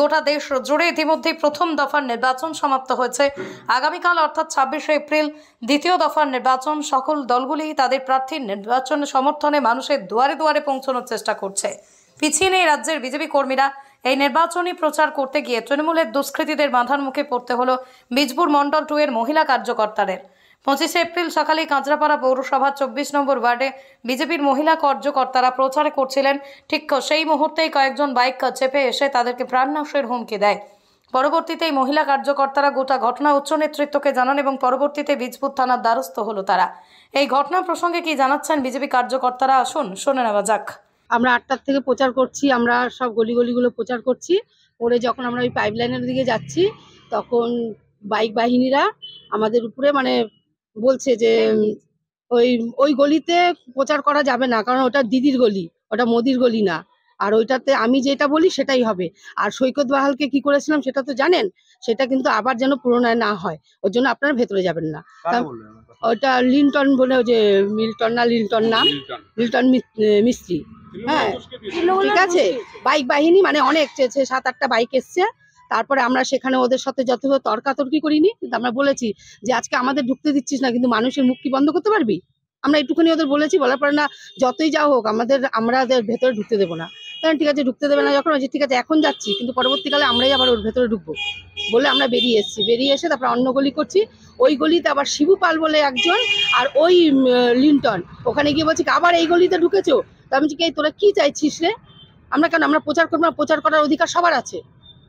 গোটা দেশ জুড়ে ইতিমধ্যে প্রথম দফার নির্বাচন সমাপ্ত হয়েছে আগামীকাল অর্থাৎ ছাব্বিশে এপ্রিল দ্বিতীয় দফার নির্বাচন সকল দলগুলি তাদের প্রার্থীর নির্বাচন সমর্থনে মানুষের দুয়ারে দুয়ারে পৌঁছানোর চেষ্টা করছে পিছিয়ে নেই রাজ্যের বিজেপি কর্মীরা এই নির্বাচনী প্রচার করতে গিয়ে তৃণমূলের দুষ্কৃতীদের বাঁধার মুখে পড়তে হলো বীজপুর মণ্ডল টু এর মহিলা কার্যকর্তাদের পঁচিশে এপ্রিল সকালে কাঁচরাপাড়া পৌরসভার চব্বিশ নম্বর ওয়ার্ডে বিজেপির মহিলা কার্যকর্তারা প্রচারে করছিলেন ঠিক সেই মুহূর্তেই কয়েকজন বাইক চেপে এসে তাদেরকে প্রাণনাশের হুমকি দেয় পরবর্তীতে মহিলা কার্যকর্তারা গোটা ঘটনা উচ্চ নেতৃত্বকে জানান এবং পরবর্তীতে বীজপুর থানার দ্বারস্থ হলো তারা এই ঘটনা প্রসঙ্গে কি জানাচ্ছেন বিজেপি কার্যকর্তারা আসুন শুনে নেওয়া যাক আমরা আটটার থেকে প্রচার করছি আমরা সব গলি গলিগুলো প্রচার করছি পরে যখন আমরা ওই পাইপ দিকে যাচ্ছি তখন বাইক বাহিনীরা আমাদের উপরে মানে বলছে যে ওই ওই গলিতে প্রচার করা যাবে না কারণ ওটা দিদির গলি ওটা মোদির গলি না আর ওইটাতে আমি যেটা বলি সেটাই হবে আর সৈকত বাহালকে কি করেছিলাম সেটা তো জানেন সেটা কিন্তু আবার যেন পুরোনায় না হয় ওর জন্য আপনারা ভেতরে যাবেন না ওটা লিনটন বলে যে মিল্টন না লিনটন নাম লিনটন মিস্ত্রি হ্যাঁ ঠিক আছে বাইক বাহিনী মানে অনেক সাত আটটা বাইক এসছে তারপরে আমরা সেখানে ওদের সাথে যথেষ্ট তর্কাতর্কি করিনি কিন্তু আমরা বলেছি যে আজকে আমাদের ঢুকতে দিচ্ছিস না কিন্তু মানুষের মুখ কি বন্ধ করতে পারবি আমরা একটুখানি ওদের বলেছি বলার পরে না যতই যা হোক আমাদের আমরা ওদের ভেতরে ঢুকতে দেবো না কারণ ঠিক আছে ঢুকতে দেবে না যখন যে ঠিক আছে এখন যাচ্ছি কিন্তু পরবর্তীকালে আমরাই আবার ওর ভেতরে ঢুকবো বলে আমরা বেরিয়ে এসেছি বেরিয়ে এসে তারপর অন্য গলি করছি ওই গলিতে আবার শিবু পাল বলে একজন আর ওই লিন্টন ওখানে গিয়ে বলছি আবার এই গলিতে ঢুকেছো তো আমি বলছি কি তোরা কি চাইছিস রে আমরা কেন আমরা প্রচার করবো প্রচার করার অধিকার সবার আছে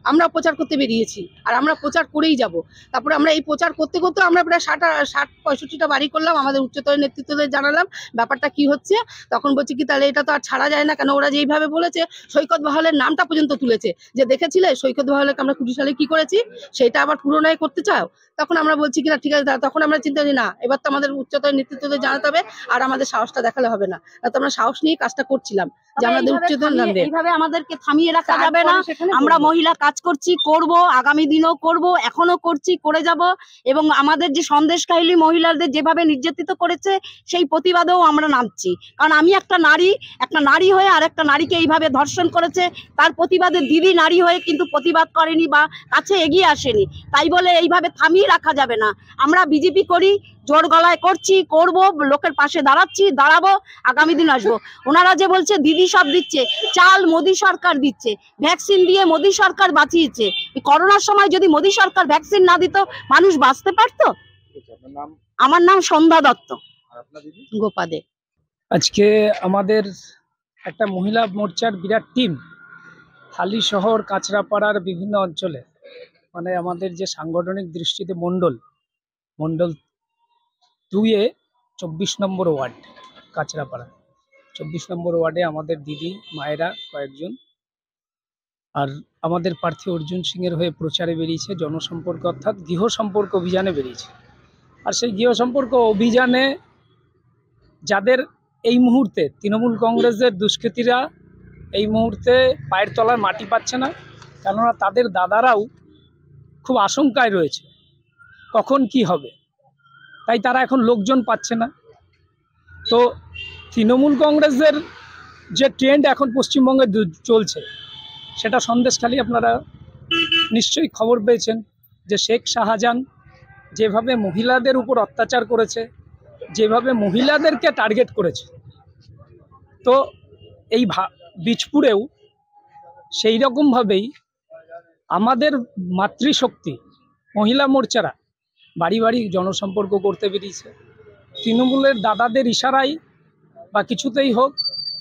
আমরা প্রচার করতে বেরিয়েছি আর আমরা প্রচার করেই যাব তারপরে আমরা এই প্রচার করতে করতে আমরা প্রায় ষাট ষাট পঁয়ষট্টিটা বাড়ি করলাম আমাদের উচ্চতর নেতৃত্বদের জানালাম ব্যাপারটা কি হচ্ছে তখন বলছি কি তাহলে এটা তো আর ছাড়া যায় না কেন ওরা যেইভাবে বলেছে সৈকত বহালের নামটা পর্যন্ত তুলেছে যে দেখেছিলে সৈকত বহালকে আমরা কুটি সালে কি করেছি সেটা আবার পুরোনায় করতে চাও তখন আমরা বলছি কিনা ঠিক আছে তখন আমরা চিন্তা করি না এবার তো আমাদের উচ্চতর নেতৃত্বদের জানাতে হবে আর আমাদের সাহসটা দেখালে হবে না তো আমরা সাহস নিয়ে কাজটা করছিলাম যে আমাদের উচ্চতর নাম আমাদেরকে থামিয়ে রাখা যাবে না আমরা মহিলা কাজ করছি করব আগামী দিনও করব এখনো করছি করে যাব এবং আমাদের যে সন্দেশকাহিনী মহিলাদের যেভাবে নির্যাতিত করেছে সেই প্রতিবাদেও আমরা নামছি কারণ আমি একটা নারী একটা নারী হয়ে আর একটা নারীকে এইভাবে ধর্ষণ করেছে তার প্রতিবাদে দিদি নারী হয়ে কিন্তু প্রতিবাদ করেনি বা কাছে এগিয়ে আসেনি তাই বলে এইভাবে থামিয়ে রাখা যাবে না আমরা বিজেপি করি জোর গলায় করছি করব লোকের পাশে দাঁড়াচ্ছি দাঁড়াবো আগামী দিন আসবো ওনারা যে বলছে দিদি সব দিচ্ছে চাল মোদি সরকার দিচ্ছে ভ্যাকসিন দিয়ে মোদি সরকার বাঁচিয়েছে করোনার সময় যদি মোদি সরকার ভ্যাকসিন না দিত মানুষ বাঁচতে পারত আমার নাম সন্ধ্যা দত্ত গোপাদে আজকে আমাদের একটা মহিলা মোর্চার বিরাট টিম হালি শহর কাঁচরাপাড়ার বিভিন্ন অঞ্চলে মানে আমাদের যে সাংগঠনিক দৃষ্টিতে মণ্ডল মণ্ডল দুইয়ে চব্বিশ নম্বর ওয়ার্ড কাঁচরাপাড়া চব্বিশ নম্বর ওয়ার্ডে আমাদের দিদি মায়েরা কয়েকজন আর আমাদের প্রার্থী অর্জুন সিংয়ের হয়ে প্রচারে বেরিয়েছে জনসম্পর্ক অর্থাৎ গৃহ সম্পর্ক অভিযানে বেরিয়েছে আর সেই গৃহ সম্পর্ক অভিযানে যাদের এই মুহূর্তে তৃণমূল কংগ্রেসের দুষ্কৃতীরা এই মুহূর্তে পায়ের তলায় মাটি পাচ্ছে না কেননা তাদের দাদারাও খুব আশঙ্কায় রয়েছে কখন কি হবে তাই তারা এখন লোকজন পাচ্ছে না তো তৃণমূল কংগ্রেসের যে ট্রেন্ড এখন পশ্চিমবঙ্গে চলছে সেটা সন্দেশখালী আপনারা নিশ্চয়ই খবর পেয়েছেন যে শেখ শাহজাহান যেভাবে মহিলাদের উপর অত্যাচার করেছে যেভাবে মহিলাদেরকে টার্গেট করেছে তো এই বীজপুরেও সেই রকমভাবেই আমাদের মাতৃশক্তি মহিলা মোর্চারা বাড়ি বাড়ি জনসম্পর্ক করতে বেরিয়েছে তৃণমূলের দাদাদের ইশারাই বা কিছুতেই হোক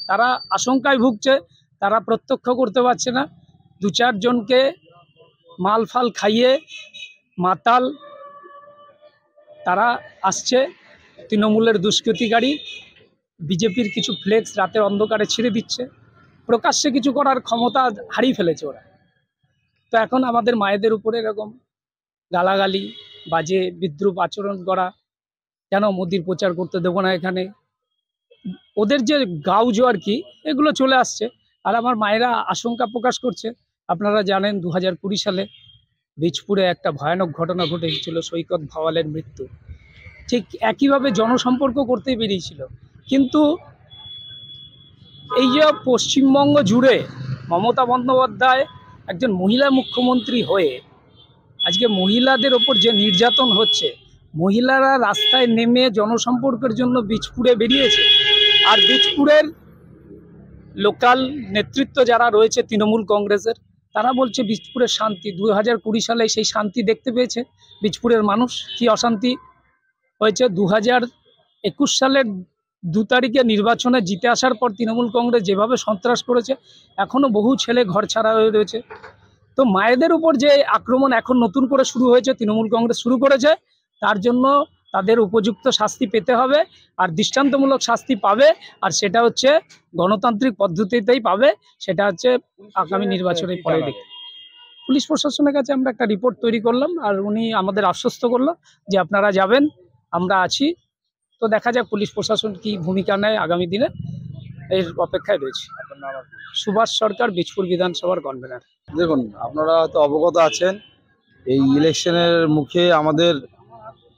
তারা আশঙ্কায় ভুগছে তারা প্রত্যক্ষ করতে পারছে না দু চারজনকে মাল ফাল খাইয়ে মাতাল তারা আসছে তৃণমূলের দুষ্কৃতিকারী বিজেপির কিছু ফ্লেক্স রাতের অন্ধকারে ছিঁড়ে দিচ্ছে প্রকাশ্যে কিছু করার ক্ষমতা হারিয়ে ফেলেছে ওরা তো এখন আমাদের মায়েদের উপরে এরকম গালাগালি বাজে বিদ্রুপ আচরণ করা কেন মোদির প্রচার করতে দেবো না এখানে ওদের যে গাউজ আর কি এগুলো চলে আসছে আর আমার মায়েরা আশঙ্কা প্রকাশ করছে আপনারা জানেন দু সালে বীজপুরে একটা ভয়ানক ঘটনা ঘটে গেছিলো সৈকত ভাওয়ালের মৃত্যু ঠিক একইভাবে জনসম্পর্ক করতে বেরিয়েছিল কিন্তু এই যে পশ্চিমবঙ্গ জুড়ে মমতা বন্দ্যোপাধ্যায় একজন মহিলা মুখ্যমন্ত্রী হয়ে আজকে মহিলাদের ওপর যে নির্যাতন হচ্ছে মহিলারা রাস্তায় নেমে জনসম্পর্কের জন্য বিচপুরে বেরিয়েছে আর বিচপুরের লোকাল নেতৃত্ব যারা রয়েছে তৃণমূল কংগ্রেসের তারা বলছে বিচপুরের শান্তি দু হাজার কুড়ি সালে সেই শান্তি দেখতে পেয়েছে বিচপুরের মানুষ কি অশান্তি হয়েছে দু হাজার একুশ সালের দু তারিখে নির্বাচনে জিতে আসার পর তৃণমূল কংগ্রেস যেভাবে সন্ত্রাস করেছে এখনও বহু ছেলে ঘর ছাড়া হয়ে রয়েছে তো মায়েদের উপর যে আক্রমণ এখন নতুন করে শুরু হয়েছে তৃণমূল কংগ্রেস শুরু করেছে তার জন্য তাদের উপযুক্ত শাস্তি পেতে হবে আর দৃষ্টান্তমূলক শাস্তি পাবে আর সেটা হচ্ছে গণতান্ত্রিক পদ্ধতিতেই পাবে সেটা হচ্ছে আগামী নির্বাচনের পরে দেখতে পুলিশ প্রশাসনের কাছে আমরা একটা রিপোর্ট তৈরি করলাম আর উনি আমাদের আশ্বস্ত করলো যে আপনারা যাবেন আমরা আছি তো দেখা যাক পুলিশ প্রশাসন কি ভূমিকা নেয় আগামী দিনে এর অপেক্ষায় রয়েছি সুভাষ সরকার বিচপুর বিধানসভার কনভেনার দেখুন আপনারা তো অবগত আছেন এই ইলেকশনের মুখে আমাদের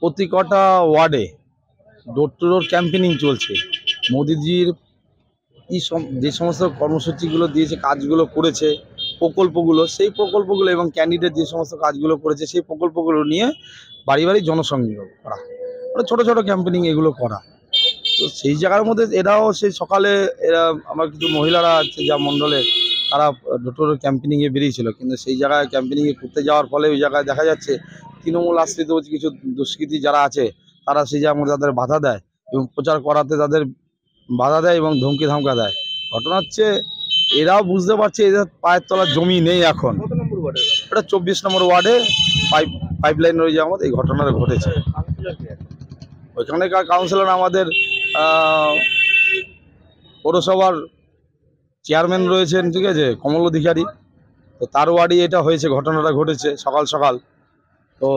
প্রতি কটা ওয়ার্ডে ডোর টু ডোর ক্যাম্পেনিং চলছে মোদিজির এই যে সমস্ত কর্মসূচিগুলো দিয়েছে কাজগুলো করেছে প্রকল্পগুলো সেই প্রকল্পগুলো এবং ক্যান্ডিডেট যে সমস্ত কাজগুলো করেছে সেই প্রকল্পগুলো নিয়ে বাড়ি বাড়ি জনসংযোগ করা মানে ছোটো ছোটো ক্যাম্পেনিং এগুলো করা তো সেই জায়গার মধ্যে এরাও সেই সকালে এরা আমার কিছু মহিলারা আছে যা মণ্ডলে তারা ডোটোর ক্যাম্পেনিংয়ে বেরিয়েছিল কিন্তু সেই জায়গায় ক্যাম্পেনিংয়ে করতে যাওয়ার ফলে ওই জায়গায় দেখা যাচ্ছে তৃণমূল আশ্রিত কিছু দুষ্কৃতি যারা আছে তারা সেই জায়গার মধ্যে তাদের বাধা দেয় এবং প্রচার করাতে তাদের বাধা দেয় এবং ধমকি ধামকা দেয় ঘটনা হচ্ছে এরাও বুঝতে পারছে এদের পায়ের তলা জমি নেই এখন এটা চব্বিশ নম্বর ওয়ার্ডে পাইপ পাইপ লাইন রয়ে যাওয়া এই ঘটনাটা ঘটেছে আচ্ছা, আচ্ছা। ওইখানে কাউন্সিলর আমাদের পৌরসভার চেয়ারম্যান রয়েছেন ঠিক আছে কমল অধিকারী তো তার ওয়ার্ডে এটা হয়েছে ঘটনাটা ঘটেছে সকাল সকাল তো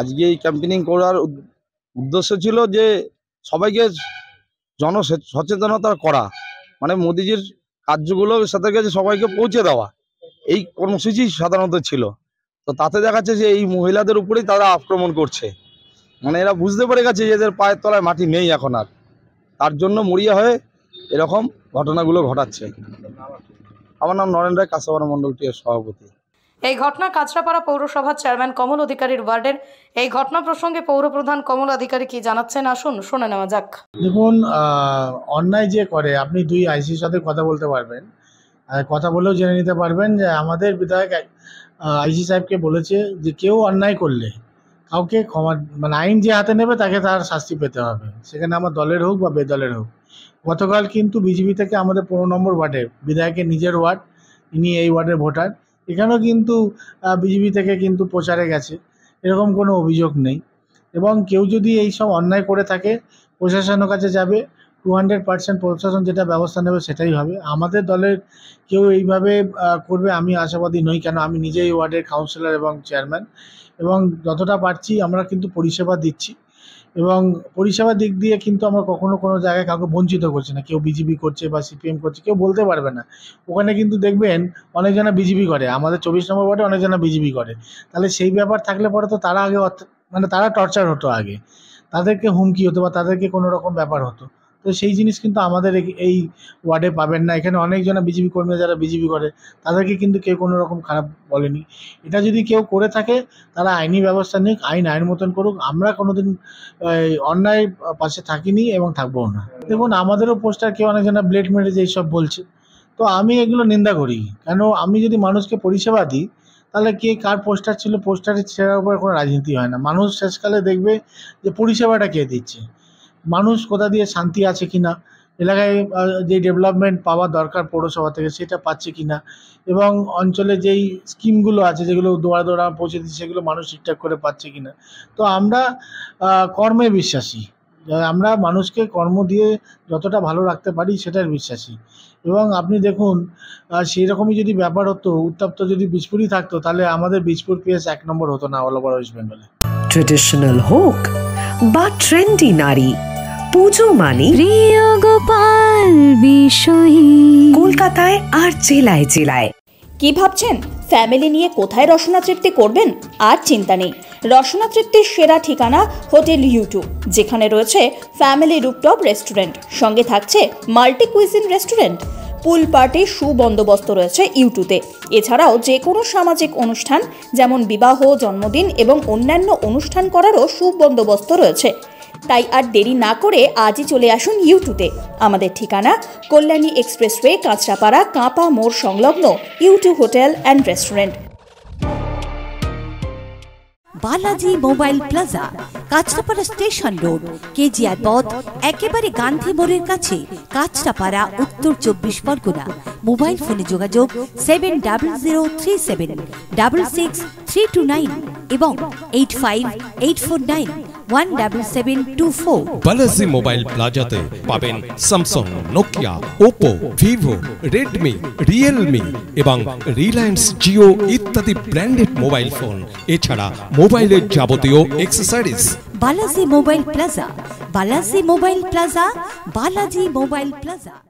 আজকে এই ক্যাম্পেনিং করার উদ্দেশ্য ছিল যে সবাইকে জন সচেতনতা করা মানে মোদিজির কার্যগুলো সাথে কাছে সবাইকে পৌঁছে দেওয়া এই কর্মসূচি সাধারণত ছিল তো তাতে দেখাচ্ছে যে এই মহিলাদের উপরেই তারা আক্রমণ করছে মানে এরা বুঝতে পেরে গেছে যে এদের পায়ের তলায় মাটি নেই এখন আর তার জন্য মরিয়া হয়ে এরকম ঘটনাগুলো ঘটাচ্ছে আমার নাম নরেন রায় কাঁচাপাড়া মণ্ডলটির সভাপতি এই ঘটনা কাঁচরাপাড়া পৌরসভার চেয়ারম্যান কমল অধিকারীর ওয়ার্ডের এই ঘটনা প্রসঙ্গে পৌরপ্রধান কমল অধিকারী কি জানাচ্ছেন আসুন শুনে নেওয়া যাক দেখুন অন্যায় যে করে আপনি দুই আইসির সাথে কথা বলতে পারবেন কথা বলেও জেনে নিতে পারবেন যে আমাদের বিধায়ক আইসি সাহেবকে বলেছে যে কেউ অন্যায় করলে কাউকে ক্ষমা মানে আইন যে হাতে নেবে তাকে তার শাস্তি পেতে হবে সেখানে আমার দলের হোক বা বেদলের হোক গতকাল কিন্তু বিজেপি থেকে আমাদের পনেরো নম্বর ওয়ার্ডে বিধায়কের নিজের ওয়ার্ড ইনি এই ওয়ার্ডের ভোটার এখানেও কিন্তু বিজেপি থেকে কিন্তু প্রচারে গেছে এরকম কোনো অভিযোগ নেই এবং কেউ যদি এই সব অন্যায় করে থাকে প্রশাসনের কাছে যাবে টু হান্ড্রেড পার্সেন্ট প্রশাসন যেটা ব্যবস্থা নেবে সেটাই হবে আমাদের দলের কেউ এইভাবে করবে আমি আশাবাদী নই কেন আমি নিজেই ওয়ার্ডের কাউন্সিলর এবং চেয়ারম্যান এবং যতটা পারছি আমরা কিন্তু পরিষেবা দিচ্ছি এবং পরিষেবা দিক দিয়ে কিন্তু আমরা কখনো কোনো জায়গায় কাউকে বঞ্চিত করছি না কেউ বিজেপি করছে বা সিপিএম করছে কেউ বলতে পারবে না ওখানে কিন্তু দেখবেন অনেকজনা বিজেপি করে আমাদের চব্বিশ নম্বর ওয়ার্ডে অনেকজনা বিজেপি করে তাহলে সেই ব্যাপার থাকলে পরে তো তারা আগে মানে তারা টর্চার হতো আগে তাদেরকে হুমকি হতো বা তাদেরকে কোনো রকম ব্যাপার হতো তো সেই জিনিস কিন্তু আমাদের এই ওয়ার্ডে পাবেন না এখানে অনেকজন বিজেপি কর্মী যারা বিজেপি করে তাদেরকে কিন্তু কেউ কোনো রকম খারাপ বলেনি এটা যদি কেউ করে থাকে তারা আইনি ব্যবস্থা নিক আইন আইন মতন করুক আমরা কোনোদিন অন্যায় পাশে থাকিনি এবং থাকবো না দেখুন আমাদেরও পোস্টার কেউ অনেকজন ব্লেড মেরে যে এইসব বলছে তো আমি এগুলো নিন্দা করি কেন আমি যদি মানুষকে পরিষেবা দিই তাহলে কে কার পোস্টার ছিল পোস্টারের ছেড়ার উপরে কোনো রাজনীতি হয় না মানুষ শেষকালে দেখবে যে পরিষেবাটা কে দিচ্ছে মানুষ কোথা দিয়ে শান্তি আছে কি না এলাকায় যে ডেভেলপমেন্ট পাওয়া দরকার পৌরসভা থেকে সেটা পাচ্ছে কি না এবং অঞ্চলে যেই স্কিমগুলো আছে যেগুলো দোড়া দোড়া পৌঁছে দিচ্ছে সেগুলো মানুষ ঠিকঠাক করে পাচ্ছে কি না তো আমরা কর্মে বিশ্বাসী আমরা মানুষকে কর্ম দিয়ে যতটা ভালো রাখতে পারি সেটার বিশ্বাসী এবং আপনি দেখুন সেই রকমই যদি ব্যাপার হতো উত্তাপ্ত যদি বিজপুরই থাকতো তাহলে আমাদের বিজপুর পিএস এক নম্বর হতো না অল ওভার ওয়েস্ট বেঙ্গলে ট্রেডিশনাল হোক বা ট্রেন্ডি নারী পুজো মানে প্রিয় গোপাল বিষয়ী কলকাতায় আর জেলায় জেলায় কি ভাবছেন ফ্যামিলি নিয়ে কোথায় রসনা তৃপ্তি করবেন আর চিন্তা নেই রসনা তৃপ্তির সেরা ঠিকানা হোটেল ইউটু যেখানে রয়েছে ফ্যামিলি রুপটপ রেস্টুরেন্ট সঙ্গে থাকছে multi cuisine restaurant pool party সুবন্দোবস্ত রয়েছে ইউটুতে এছাড়াও যে কোনো সামাজিক অনুষ্ঠান যেমন বিবাহ জন্মদিন এবং অন্যান্য অনুষ্ঠান করারও সুবন্দোবস্ত রয়েছে তাই আর দেরি না করে আজই চলে আসুন ইউটিউবে আমাদের ঠিকানা কল্যাণী এক্সপ্রেসওয়ে কাঁচরাপাড়া কাঁপা মোড় সংলগ্ন YouTube hotel and restaurant Balaji mobile plaza Kanchrapara station road KGR পথ একেবারে গান্ধী মোড়ের কাছে কাঁচরাপাড়া উত্তর চব্বিশ পরগনা মোবাইল ফোনে যোগাযোগ seven double zero three seven double six three two nine এবং eight five eight four nine one double seven two four Balaji mobile প্লাজাতে পাবেন Samsung Nokia Oppo Vivo Redmi Realme এবং রিলায়েন্স জিও ইত্যাদি ব্র্যান্ডেড মোবাইল ফোন এছাড়া মোবাইলের যাবতীয় accessories Balaji mobile plaza Balaji mobile plaza Balaji mobile plaza